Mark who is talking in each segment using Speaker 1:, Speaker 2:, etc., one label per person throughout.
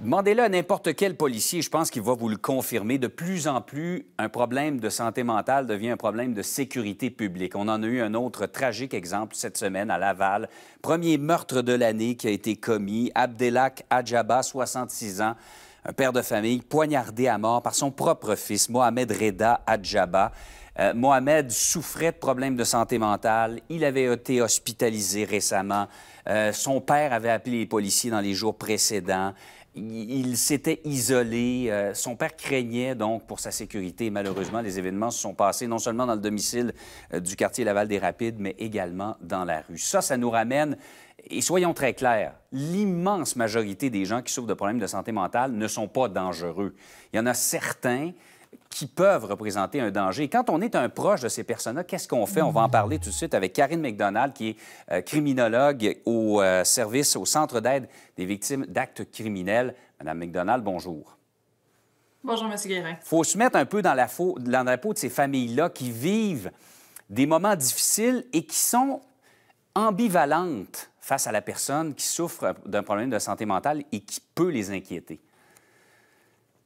Speaker 1: Demandez-le à n'importe quel policier, je pense qu'il va vous le confirmer. De plus en plus, un problème de santé mentale devient un problème de sécurité publique. On en a eu un autre tragique exemple cette semaine à Laval. Premier meurtre de l'année qui a été commis, Abdelak Adjaba, 66 ans, un père de famille poignardé à mort par son propre fils, Mohamed Reda Adjaba. Euh, Mohamed souffrait de problèmes de santé mentale. Il avait été hospitalisé récemment. Euh, son père avait appelé les policiers dans les jours précédents il s'était isolé. Euh, son père craignait donc pour sa sécurité. malheureusement, les événements se sont passés non seulement dans le domicile euh, du quartier Laval des Rapides, mais également dans la rue. Ça, ça nous ramène, et soyons très clairs, l'immense majorité des gens qui souffrent de problèmes de santé mentale ne sont pas dangereux. Il y en a certains qui peuvent représenter un danger. quand on est un proche de ces personnes-là, qu'est-ce qu'on fait? On va en parler tout de suite avec Karine McDonald, qui est euh, criminologue au euh, service, au Centre d'aide des victimes d'actes criminels. Madame McDonald, bonjour.
Speaker 2: Bonjour, Monsieur Guérin.
Speaker 1: Il faut se mettre un peu dans la peau de ces familles-là qui vivent des moments difficiles et qui sont ambivalentes face à la personne qui souffre d'un problème de santé mentale et qui peut les inquiéter.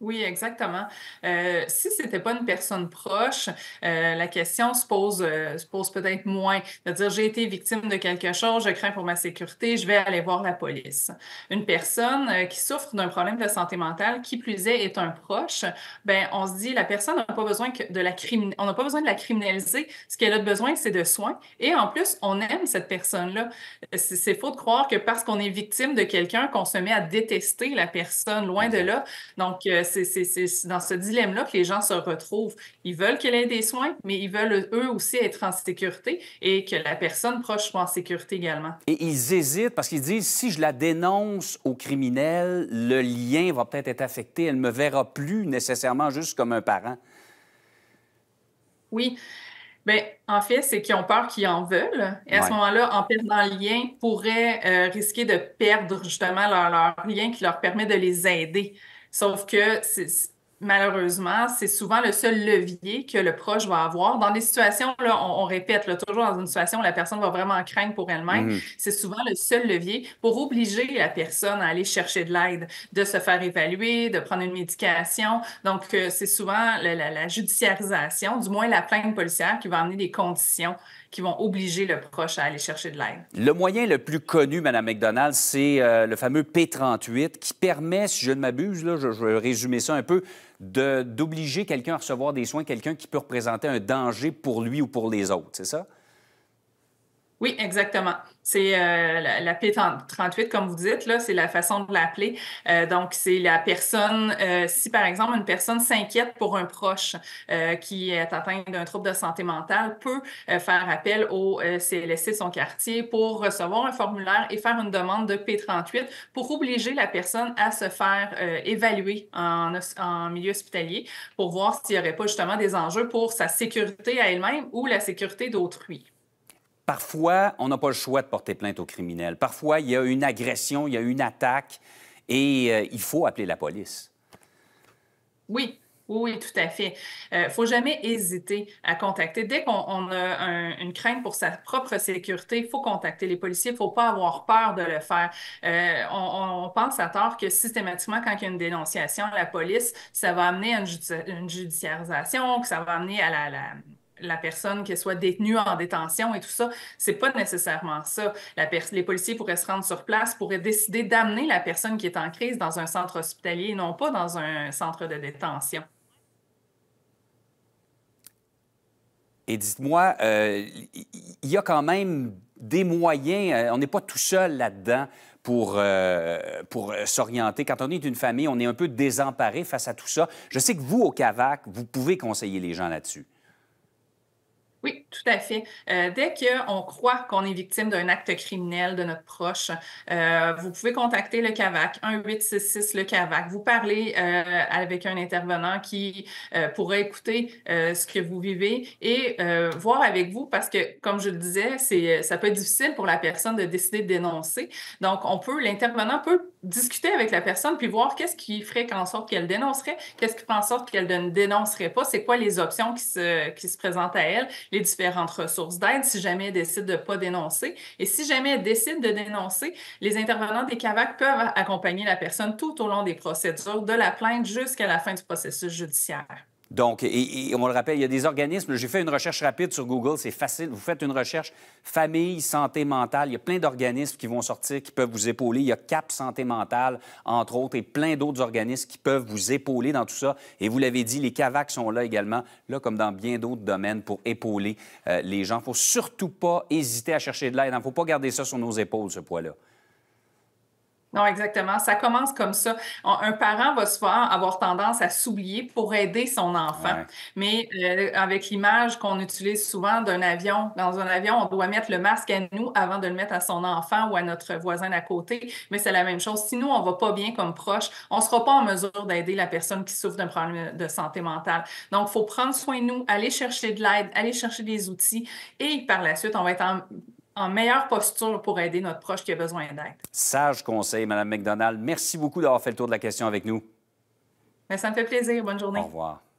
Speaker 2: Oui, exactement. Euh, si ce n'était pas une personne proche, euh, la question se pose, euh, se pose peut-être moins. C'est-à-dire, j'ai été victime de quelque chose, je crains pour ma sécurité, je vais aller voir la police. Une personne qui souffre d'un problème de santé mentale, qui plus est, est un proche, ben, on se dit, la personne n'a pas besoin de la on n'a pas besoin de la criminaliser. Ce qu'elle a besoin, c'est de soins. Et en plus, on aime cette personne-là. C'est faux de croire que parce qu'on est victime de quelqu'un, qu'on se met à détester la personne, loin de là. Donc, c'est dans ce dilemme-là que les gens se retrouvent. Ils veulent qu'elle ait des soins, mais ils veulent eux aussi être en sécurité et que la personne proche soit en sécurité également.
Speaker 1: Et ils hésitent parce qu'ils disent si je la dénonce au criminel, le lien va peut-être être affecté, elle ne me verra plus nécessairement juste comme un parent.
Speaker 2: Oui. mais ben, en fait, c'est qu'ils ont peur qu'ils en veulent. Et à ce moment-là, en perdant le lien, pourraient euh, risquer de perdre justement leur, leur, lien qui leur permet de les aider. Sauf que malheureusement, c'est souvent le seul levier que le proche va avoir. Dans des situations, on, répète, toujours dans une situation où la personne va vraiment craindre pour elle-même, mhm. c'est souvent le seul levier pour obliger la personne à aller chercher de l'aide, de se faire évaluer, de prendre une médication. Donc, euh, c'est souvent la, la, judiciarisation, du moins la plainte policière, qui va amener des conditions qui vont obliger le proche à aller chercher de l'aide.
Speaker 1: Le moyen le plus connu, Mme McDonald, c'est euh, le fameux P38 qui permet, si je ne m'abuse, là, je, je vais résumer ça un peu, d'obliger quelqu'un à recevoir des soins, quelqu'un qui peut représenter un danger pour lui ou pour les autres, c'est ça?
Speaker 2: Oui, exactement. C'est euh, la, P38, comme vous dites, là, c'est la façon de l'appeler. Euh, donc, c'est la personne, euh, si par exemple une personne s'inquiète pour un proche qui est atteint d'un trouble de santé mentale, peut faire appel au CLSC de son quartier pour recevoir un formulaire et faire une demande de P38 pour obliger la personne à se faire évaluer en, en, milieu hospitalier pour voir s'il n'y aurait pas justement des enjeux pour sa sécurité à elle-même ou la sécurité d'autrui.
Speaker 1: Parfois, on n'a pas le choix de porter plainte aux criminels. Parfois, il y a une agression, il y a une attaque et euh, il faut appeler la police.
Speaker 2: Oui, oui, tout à fait. Il euh, ne faut jamais hésiter à contacter. Dès qu'on a une crainte pour sa propre sécurité, il faut contacter les policiers. Il ne faut pas avoir peur de le faire. Euh, on, pense à tort que systématiquement, quand il y a une dénonciation à la police, ça va amener à une, judiciarisation, que ça va amener à la, la la personne, qui soit détenue en détention et tout ça. C'est pas nécessairement ça. La les policiers pourraient se rendre sur place, pourraient décider d'amener la personne qui est en crise dans un centre hospitalier non pas dans un centre de détention.
Speaker 1: Et dites-moi, euh, il y a quand même des moyens, euh, on n'est pas tout seul là-dedans pour, euh, pour s'orienter. Quand on est d'une famille, on est un peu désemparé face à tout ça. Je sais que vous, au CAVAC, vous pouvez conseiller les gens là-dessus.
Speaker 2: Tout à fait. Euh, dès qu'on croit qu'on est victime d'un acte criminel de notre proche, euh, vous pouvez contacter le CAVAC, 1866 le CAVAC. Vous parlez euh, avec un intervenant qui pourra écouter ce que vous vivez et voir avec vous parce que, comme je le disais, ça peut être difficile pour la personne de décider de dénoncer. Donc, on peut, l'intervenant peut discuter avec la personne puis voir qu'est-ce qui ferait qu'en sorte qu'elle dénoncerait, qu'est-ce qui ferait en sorte qu'elle ne dénoncerait pas, c'est quoi les options qui se, qui se présentent à elle, les différentes ressources d'aide si jamais elle décide de ne pas dénoncer. Et si jamais elle décide de dénoncer, les intervenants des CAVAC peuvent accompagner la personne tout au long des procédures, de la plainte jusqu'à la fin du processus judiciaire.
Speaker 1: Donc, et, on le rappelle, il y a des organismes. J'ai fait une recherche rapide sur Google, c'est facile. Vous faites une recherche famille, santé mentale. Il y a plein d'organismes qui vont sortir, qui peuvent vous épauler. Il y a Cap Santé mentale, entre autres, et plein d'autres organismes qui peuvent vous épauler dans tout ça. Et vous l'avez dit, les CAVAC sont là également, là comme dans bien d'autres domaines, pour épauler euh, les gens. Il ne faut surtout pas hésiter à chercher de l'aide. Il hein. ne faut pas garder ça sur nos épaules, ce poids-là.
Speaker 2: Non, exactement. Ça commence comme ça. Un parent va souvent avoir tendance à s'oublier pour aider son enfant. Mais euh, avec l'image qu'on utilise souvent d'un avion, dans un avion, on doit mettre le masque à nous avant de le mettre à son enfant ou à notre voisin à côté. Mais c'est la même chose. Sinon, nous, on va pas bien comme proche, on ne sera pas en mesure d'aider la personne qui souffre d'un problème de santé mentale. Donc, il faut prendre soin de nous, aller chercher de l'aide, aller chercher des outils et par la suite, on va être en en meilleure posture pour aider notre proche qui a besoin d'aide.
Speaker 1: Sage conseil, Mme McDonald. Merci beaucoup d'avoir fait le tour de la question avec nous.
Speaker 2: Mais ben, ça me fait plaisir. Bonne journée. Au
Speaker 1: revoir.